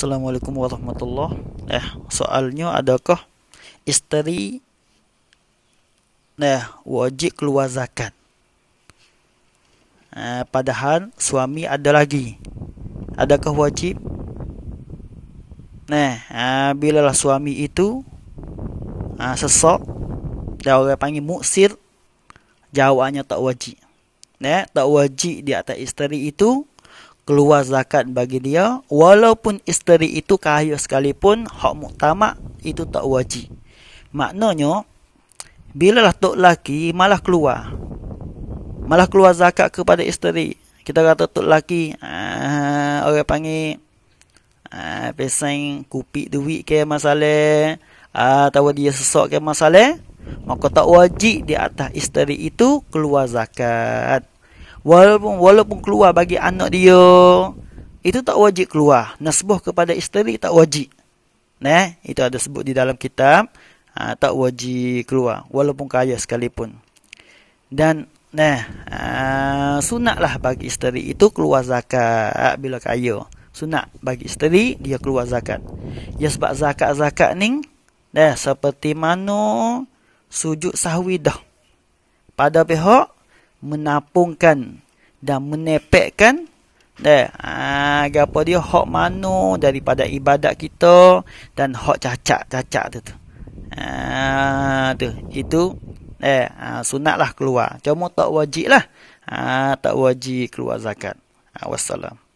Assalamualaikum warahmatullahi Eh, soalnya adakah isteri eh, wajib keluar zakat? Eh, padahal suami ada lagi. Adakah wajib? Nah, eh, bila lah suami itu eh, sesok, dia orang panggil muksir, jawabannya tak wajib. Nah, tak wajib di atas isteri itu, keluar zakat bagi dia walaupun isteri itu kaya sekalipun hak muktamad itu tak wajib maknanya bila lah tok laki malah keluar malah keluar zakat kepada isteri kita kata tok laki uh, ah, orang panggil uh, ah, pesan kupik duit ke masalah atau uh, dia sesak ke masalah maka tak wajib di atas isteri itu keluar zakat walaupun walaupun keluar bagi anak dia itu tak wajib keluar nasbah kepada isteri tak wajib neh itu ada sebut di dalam kitab ha, tak wajib keluar walaupun kaya sekalipun dan neh ha, sunatlah bagi isteri itu keluar zakat bila kaya sunat bagi isteri dia keluar zakat ya sebab zakat-zakat ni neh seperti mana sujud sahwi dah pada pihak menapungkan dan menepekkan dah ha, agapo dia hak mano daripada ibadat kita dan hak cacat-cacat tu tu ah tu itu eh ha, sunatlah keluar cuma tak wajiblah ah tak wajib keluar zakat wassalam